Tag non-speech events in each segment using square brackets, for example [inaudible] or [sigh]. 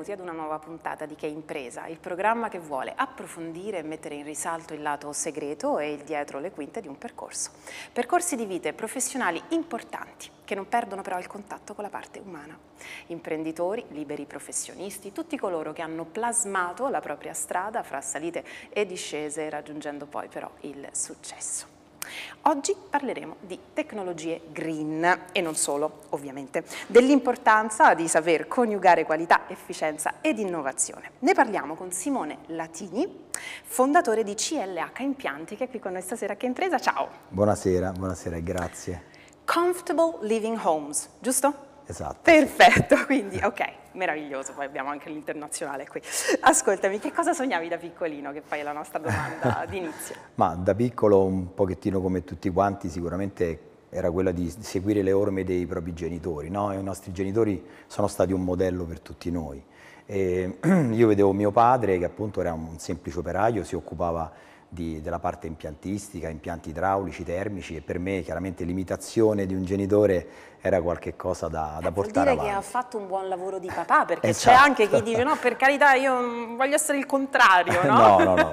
benvenuti ad una nuova puntata di Che Impresa, il programma che vuole approfondire e mettere in risalto il lato segreto e il dietro le quinte di un percorso. Percorsi di vite professionali importanti che non perdono però il contatto con la parte umana. Imprenditori, liberi professionisti, tutti coloro che hanno plasmato la propria strada fra salite e discese, raggiungendo poi però il successo. Oggi parleremo di tecnologie green e non solo, ovviamente, dell'importanza di saper coniugare qualità, efficienza ed innovazione. Ne parliamo con Simone Latini, fondatore di CLH Impianti, che è qui con noi stasera. Che impresa, ciao! Buonasera, buonasera e grazie. Comfortable Living Homes, giusto? Esatto. Perfetto, [laughs] quindi ok, meraviglioso, poi abbiamo anche l'internazionale qui. Ascoltami, che cosa sognavi da piccolino, che poi è la nostra domanda [laughs] d'inizio? Ma da piccolo, un pochettino come tutti quanti, sicuramente era quella di seguire le orme dei propri genitori, no? i nostri genitori sono stati un modello per tutti noi. E [clears throat] io vedevo mio padre che appunto era un semplice operaio, si occupava di, della parte impiantistica, impianti idraulici, termici e per me chiaramente l'imitazione di un genitore era qualcosa da, da portare avanti. Vuol dire che ha fatto un buon lavoro di papà, perché eh, c'è esatto. anche chi dice no per carità io voglio essere il contrario, [laughs] no? no, no, no.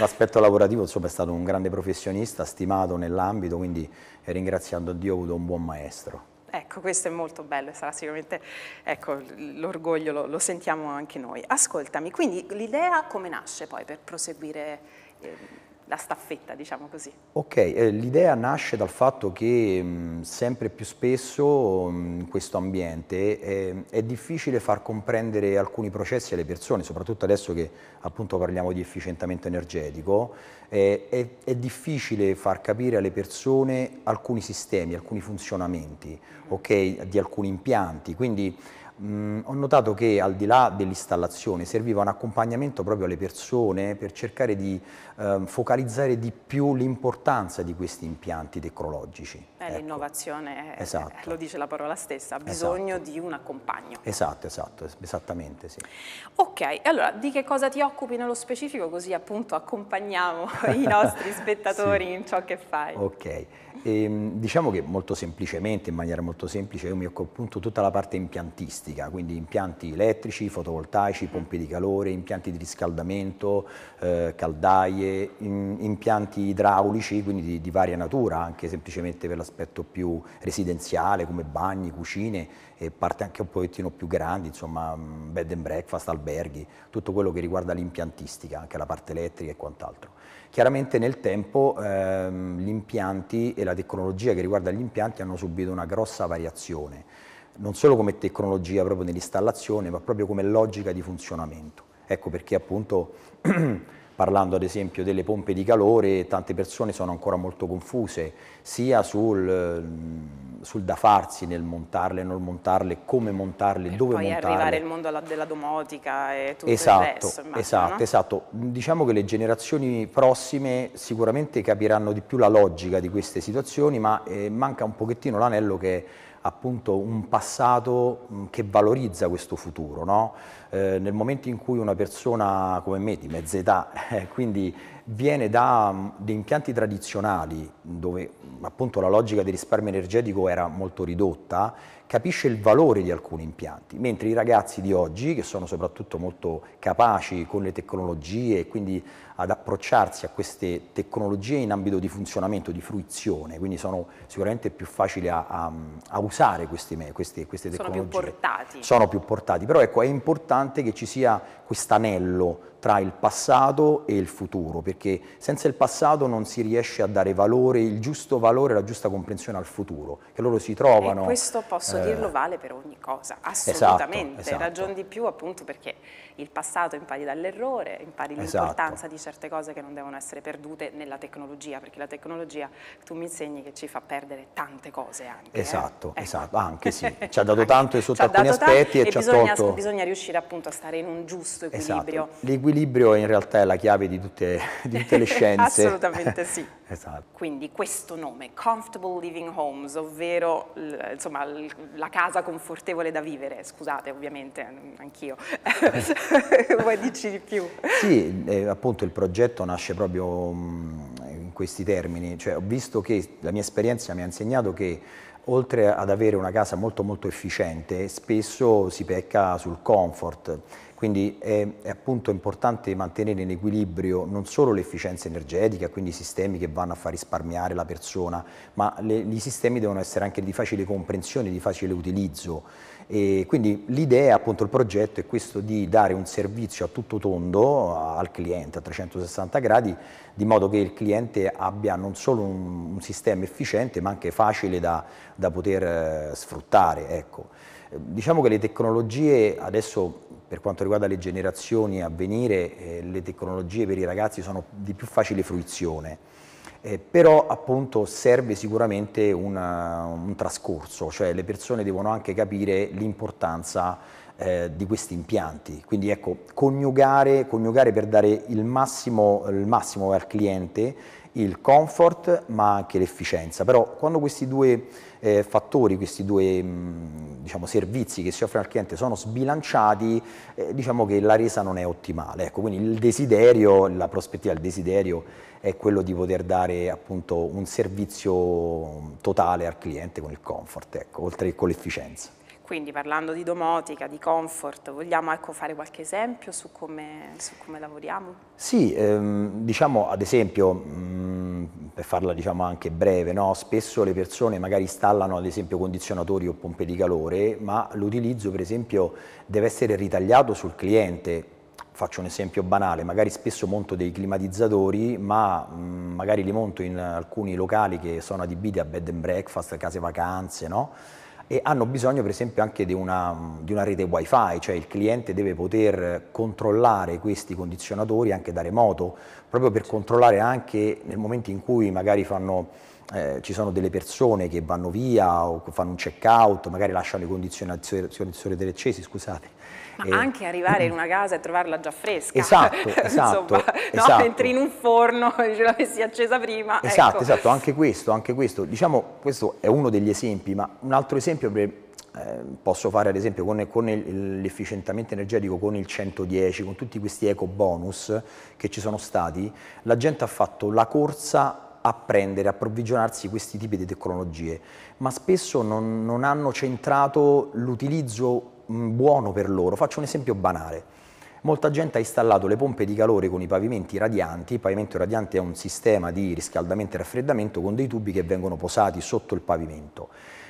l'aspetto lavorativo insomma è stato un grande professionista, stimato nell'ambito, quindi ringraziando Dio ho avuto un buon maestro. Ecco, questo è molto bello, sarà sicuramente, ecco, l'orgoglio lo, lo sentiamo anche noi. Ascoltami, quindi l'idea come nasce poi per proseguire la staffetta, diciamo così. Ok, eh, l'idea nasce dal fatto che mh, mm, sempre più spesso mh, mm, in questo ambiente eh, è difficile far comprendere alcuni processi alle persone, soprattutto adesso che appunto parliamo di efficientamento energetico, eh, è, è, difficile far capire alle persone alcuni sistemi, alcuni funzionamenti, ok, di alcuni impianti, quindi mh, mm, ho notato che al di là dell'installazione serviva un accompagnamento proprio alle persone per cercare di eh, focalizzare di più l'importanza di questi impianti tecnologici. Eh, ecco. L'innovazione, esatto. lo dice la parola stessa, ha bisogno esatto. di un accompagno. Esatto, esatto, esattamente sì. Ok, allora di che cosa ti occupi nello specifico così appunto accompagniamo [laughs] i nostri [laughs] spettatori sì. in ciò che fai? Ok, e, ehm, diciamo che molto semplicemente, in maniera molto semplice, io mi occupo appunto tutta la parte impiantistica plastica, quindi impianti elettrici, fotovoltaici, pompe di calore, impianti di riscaldamento, eh, caldaie, in, impianti idraulici, quindi di, di, varia natura, anche semplicemente per l'aspetto più residenziale, come bagni, cucine e parte anche un pochettino più grandi, insomma mm, bed and breakfast, alberghi, tutto quello che riguarda l'impiantistica, anche la parte elettrica e quant'altro. Chiaramente nel tempo ehm, gli impianti e la tecnologia che riguarda gli impianti hanno subito una grossa variazione non solo come tecnologia proprio nell'installazione, ma proprio come logica di funzionamento. Ecco perché appunto [clears throat] parlando ad esempio delle pompe di calore, tante persone sono ancora molto confuse sia sul, ehm, sul da farsi nel montarle, non montarle, come montarle, per dove poi montarle. Poi arrivare al mondo della domotica e tutto esatto, il resto. Immagino, esatto, no? esatto. Diciamo che le generazioni prossime sicuramente capiranno di più la logica di queste situazioni, ma eh, manca un pochettino l'anello che è appunto un passato mm, che valorizza questo futuro. No? Eh, nel momento in cui una persona come me, di mezza età, [laughs] eh, quindi viene da um, impianti tradizionali dove mm, appunto la logica del risparmio energetico era molto ridotta, capisce il valore di alcuni impianti, mentre i ragazzi di oggi, che sono soprattutto molto capaci con le tecnologie e quindi ad approcciarsi a queste tecnologie in ambito di funzionamento, di fruizione, quindi sono sicuramente più facili a, a, a usare questi, queste, queste, tecnologie. Sono più portati. Sono più portati, però ecco è importante che ci sia quest'anello tra il passato e il futuro, perché senza il passato non si riesce a dare valore, il giusto valore, la giusta comprensione al futuro, che loro si trovano. E questo posso eh, dirlo vale per ogni cosa, esatto, assolutamente, esatto, esatto. ragion di più appunto perché il passato impari dall'errore, impari esatto. l'importanza esatto. di certe cose che non devono essere perdute nella tecnologia, perché la tecnologia tu mi insegni che ci fa perdere tante cose anche. Eh. Esatto, eh? esatto, anche sì, [laughs] ci ha dato tanto sotto alcuni aspetti e, e, ci bisogna, ha tolto... bisogna riuscire appunto a stare in un giusto esatto. equilibrio. Esatto l'equilibrio in realtà è la chiave di tutte, di tutte le [laughs] scienze. Assolutamente sì. [laughs] esatto. Quindi questo nome, Comfortable Living Homes, ovvero insomma, la casa confortevole da vivere, scusate ovviamente, mm, anch'io, [laughs] vuoi dirci di più? Sì, eh, appunto il progetto nasce proprio mm, in questi termini, cioè ho visto che la mia esperienza mi ha insegnato che oltre ad avere una casa molto molto efficiente, spesso si pecca sul comfort, quindi è, è appunto importante mantenere in equilibrio non solo l'efficienza energetica, quindi i sistemi che vanno a far risparmiare la persona, ma le, i sistemi devono essere anche di facile comprensione, di facile utilizzo. E quindi l'idea, appunto il progetto è questo di dare un servizio a tutto tondo al cliente a 360 gradi, di modo che il cliente abbia non solo un, un sistema efficiente ma anche facile da, da poter eh, sfruttare. Ecco. Eh, diciamo che le tecnologie adesso per quanto riguarda le generazioni a venire, eh, le tecnologie per i ragazzi sono di più facile fruizione eh, però appunto serve sicuramente una, un trascorso, cioè le persone devono anche capire l'importanza eh, di questi impianti, quindi ecco, coniugare, coniugare per dare il massimo, il massimo al cliente il comfort ma anche l'efficienza. Però quando questi due eh, fattori, questi due mm, diciamo, servizi che si offrono al cliente sono sbilanciati, eh, diciamo che la resa non è ottimale. Ecco, quindi il desiderio, la prospettiva, il desiderio è quello di poter dare appunto un servizio totale al cliente con il comfort, ecco, oltre che con l'efficienza. Quindi parlando di domotica, di comfort, vogliamo ecco, fare qualche esempio su come, su come lavoriamo? Sì, ehm, diciamo ad esempio, mh, mm, per farla diciamo, anche breve, no? spesso le persone magari installano ad esempio condizionatori o pompe di calore, ma l'utilizzo per esempio deve essere ritagliato sul cliente, faccio un esempio banale, magari spesso monto dei climatizzatori, ma mh, mm, magari li monto in alcuni locali che sono adibiti a bed and breakfast, case vacanze, no? e hanno bisogno per esempio anche di una, di una, rete wifi, cioè il cliente deve poter controllare questi condizionatori anche da remoto, proprio per controllare anche nel momento in cui magari fanno eh, ci sono delle persone che vanno via o fanno un check out, magari lasciano le condizioni delle accesi, scusate. Ma eh, anche arrivare in [clears throat] una casa e trovarla già fresca. Esatto, esatto, [laughs] Insomma, esatto. No? Esatto. entri in un forno e dice l'avessi accesa prima. Esatto, ecco. esatto, anche questo, anche questo. Diciamo, questo è uno degli esempi, ma un altro esempio per ehm, posso fare ad esempio con, con l'efficientamento energetico, con il 110, con tutti questi eco bonus che ci sono stati, la gente ha fatto la corsa apprendere, approvvigionarsi di questi tipi di tecnologie, ma spesso non, non hanno centrato l'utilizzo mm, buono per loro. Faccio un esempio banale. Molta gente ha installato le pompe di calore con i pavimenti radianti, il pavimento radiante è un sistema di riscaldamento e raffreddamento con dei tubi che vengono posati sotto il pavimento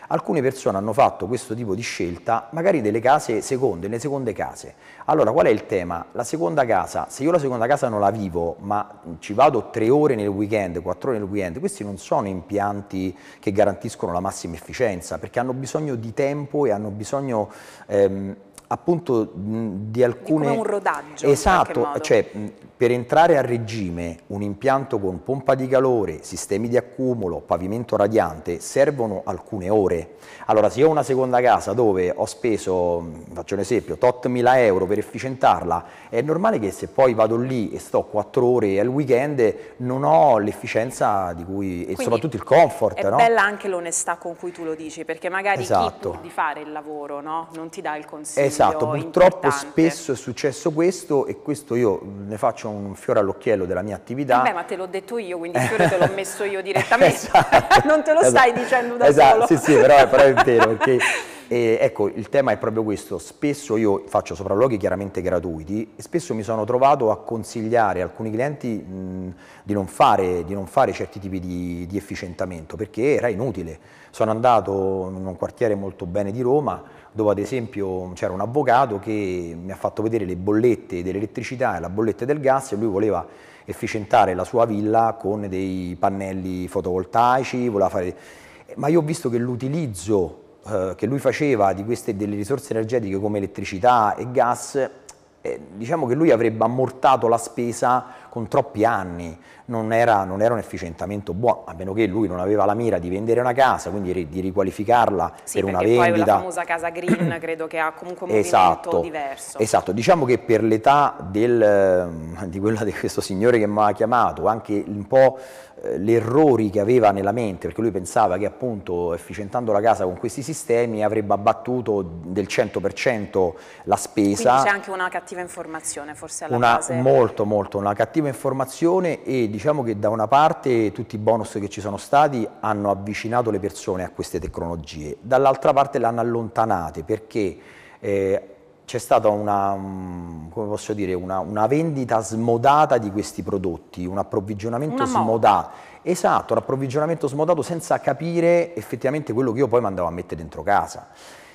alcune persone hanno fatto questo tipo di scelta, magari delle case seconde, nelle seconde case. Allora qual è il tema? La seconda casa, se io la seconda casa non la vivo, ma ci vado tre ore nel weekend, quattro ore nel weekend, questi non sono impianti che garantiscono la massima efficienza, perché hanno bisogno di tempo e hanno bisogno... Ehm, appunto di alcune... Di come un rodaggio. Esatto, cioè per entrare a regime un impianto con pompa di calore, sistemi di accumulo, pavimento radiante servono alcune ore. Allora se io ho una seconda casa dove ho speso, mm, faccio un esempio, tot mila euro per efficientarla, è normale che se poi vado lì e sto quattro ore al weekend non ho l'efficienza di cui Quindi e soprattutto il comfort. È no? bella anche l'onestà con cui tu lo dici perché magari esatto. chi di fare il lavoro no? non ti dà il consiglio. Esatto, purtroppo importante. spesso è successo questo e questo io ne faccio faccio un fiore all'occhiello della mia attività. Beh, ma te l'ho detto io, quindi il fiore te l'ho messo io [laughs] direttamente, esatto, [laughs] non te lo esatto, stai dicendo da esatto, solo. Sì, sì, però, però è vero, perché [laughs] E ecco, il tema è proprio questo. Spesso io faccio sopralluoghi chiaramente gratuiti e spesso mi sono trovato a consigliare a alcuni clienti mh, di, non fare, di, non fare, certi tipi di, di efficientamento perché era inutile. Sono andato in un quartiere molto bene di Roma dove ad esempio c'era un avvocato che mi ha fatto vedere le bollette dell'elettricità e la bolletta del gas e lui voleva efficientare la sua villa con dei pannelli fotovoltaici, voleva fare... ma io ho visto che l'utilizzo eh, che lui faceva di queste, delle risorse energetiche come elettricità e gas, eh, diciamo che lui avrebbe ammortato la spesa con troppi anni, non era, non era, un efficientamento buono, a meno che lui non aveva la mira di vendere una casa, quindi ri, di riqualificarla sì, per una vendita. Sì, poi la famosa casa green [coughs] credo che ha comunque un esatto, movimento diverso. Esatto, diciamo che per l'età del, ehm, di quella di questo signore che mi ha chiamato, anche un po' eh, gli errori che aveva nella mente, perché lui pensava che appunto efficientando la casa con questi sistemi avrebbe abbattuto del 100% la spesa. Quindi c'è anche una cattiva informazione forse alla una, base. Molto, molto, una cattiva ottima informazione e diciamo che da una parte tutti i bonus che ci sono stati hanno avvicinato le persone a queste tecnologie, dall'altra parte le hanno allontanate perché eh, c'è stata una, mm, dire, una, una, vendita smodata di questi prodotti, un approvvigionamento smodato. Esatto, un approvvigionamento smodato senza capire effettivamente quello che io poi mi andavo a mettere dentro casa.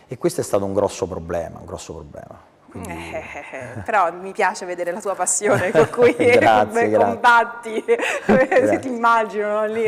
E questo è stato un grosso problema, un grosso problema. Quindi... Eh, eh, eh, eh, però mi piace vedere la tua passione con [laughs] cui grazie, [laughs] combatti, se [laughs] ti immagino no, lì,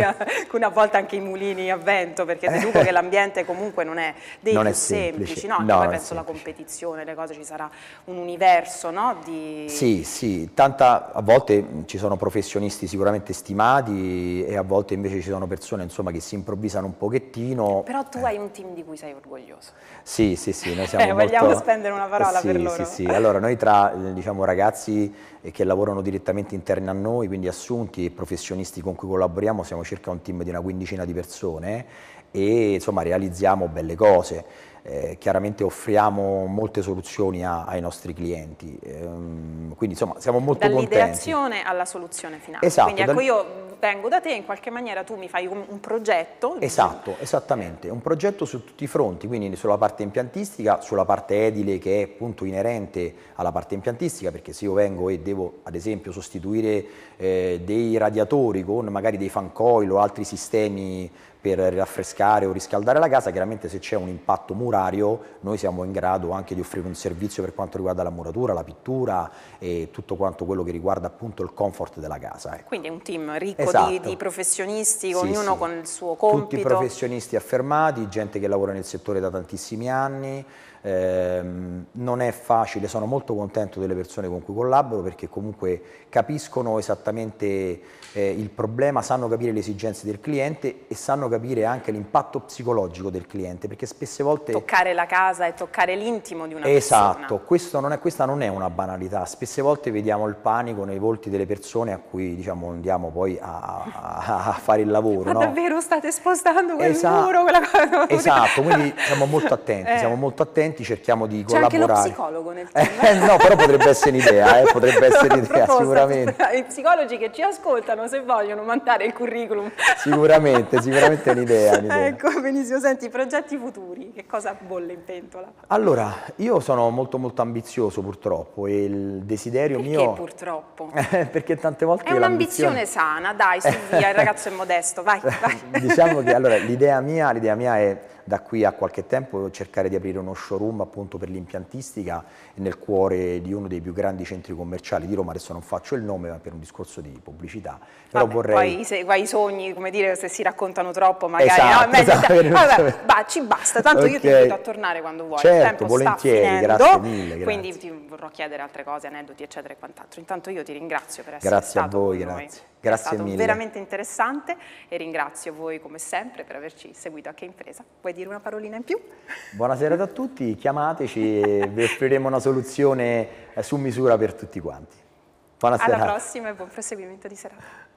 una volta anche i mulini a vento, perché deduco che l'ambiente comunque non è dei non più è semplici, no? no poi penso alla competizione, le cose, ci sarà un universo no? di... Sì, sì, tanta, a volte ci sono professionisti sicuramente stimati e a volte invece ci sono persone insomma, che si improvvisano un pochettino. Però tu eh. hai un team di cui sei orgoglioso. Sì, sì, sì, noi siamo eh, molto... Vogliamo spendere una parola sì, per loro sì, sì. Allora, noi tra diciamo, ragazzi eh, che lavorano direttamente interni a noi, quindi assunti e professionisti con cui collaboriamo, siamo circa un team di una quindicina di persone e insomma realizziamo belle cose eh, chiaramente offriamo molte soluzioni a, ai nostri clienti, ehm, quindi insomma siamo molto Dall'ideazione alla soluzione finale, esatto, quindi ecco dal... io vengo da te in qualche maniera tu mi fai un, un progetto. Esatto, esattamente, un progetto su tutti i fronti, quindi sulla parte impiantistica, sulla parte edile che è appunto inerente alla parte impiantistica, perché se io vengo e devo ad esempio sostituire eh, dei radiatori con magari dei fan coil o altri sistemi per raffrescare o riscaldare la casa, chiaramente se c'è un impatto muro murario noi siamo in grado anche di offrire un servizio per quanto riguarda la muratura, la pittura e tutto quanto quello che riguarda appunto il comfort della casa. Eh. Quindi è un team ricco esatto. di, di, professionisti, sì, ognuno sì. con il suo compito. Tutti professionisti affermati, gente che lavora nel settore da tantissimi anni, eh, non è facile, sono molto contento delle persone con cui collaboro perché comunque capiscono esattamente eh, il problema, sanno capire le esigenze del cliente e sanno capire anche l'impatto psicologico del cliente perché spesse volte toccare la casa e toccare l'intimo di una esatto, persona. Esatto, non è, questa non è una banalità. Spesse volte vediamo il panico nei volti delle persone a cui diciamo, andiamo poi a, a, a, fare il lavoro. Ma no? davvero state spostando quel Esa muro? Quella cosa? [laughs] Esatto, quindi siamo molto attenti, [laughs] eh. siamo molto attenti, cerchiamo di C'è collaborare. C'è anche lo psicologo nel eh, team. Eh, no, però potrebbe essere un'idea, eh, potrebbe [laughs] essere un'idea sicuramente. I psicologi che ci ascoltano se vogliono mandare il curriculum. Sicuramente, sicuramente è un'idea. Ecco, benissimo. Senti, progetti futuri, che cosa bolle in pentola? Allora, io sono molto molto ambizioso purtroppo e il desiderio perché mio... Perché purtroppo? [laughs] Eh, perché tante volte... È un'ambizione sana, dai, su via, il ragazzo è modesto, vai, [laughs] vai. diciamo che allora l'idea mia, l'idea mia è da qui a qualche tempo cercare di aprire uno showroom appunto per l'impiantistica nel cuore di uno dei più grandi centri commerciali di Roma, adesso non faccio il nome ma per un discorso di pubblicità. Però Vabbè, vorrei... poi, i sogni, come dire, se si raccontano troppo magari... Esatto, no, esatto, esatto. Vabbè, bah, ci basta, tanto okay. io ti invito a tornare quando vuoi. Certo, il tempo volentieri, finendo, grazie mille. Grazie. Quindi ti vorrò chiedere altre cose, aneddoti eccetera e quant'altro. Intanto io ti ringrazio per essere grazie stato Grazie a voi, grazie. Noi. Grazie mille. È stato mille. veramente interessante e ringrazio voi come sempre per averci seguito a Che Impresa. Vuoi dire una parolina in più? Buonasera a tutti, chiamateci e vi offriremo una soluzione eh, su misura per tutti quanti. Buonasera. Alla prossima e buon proseguimento di serata.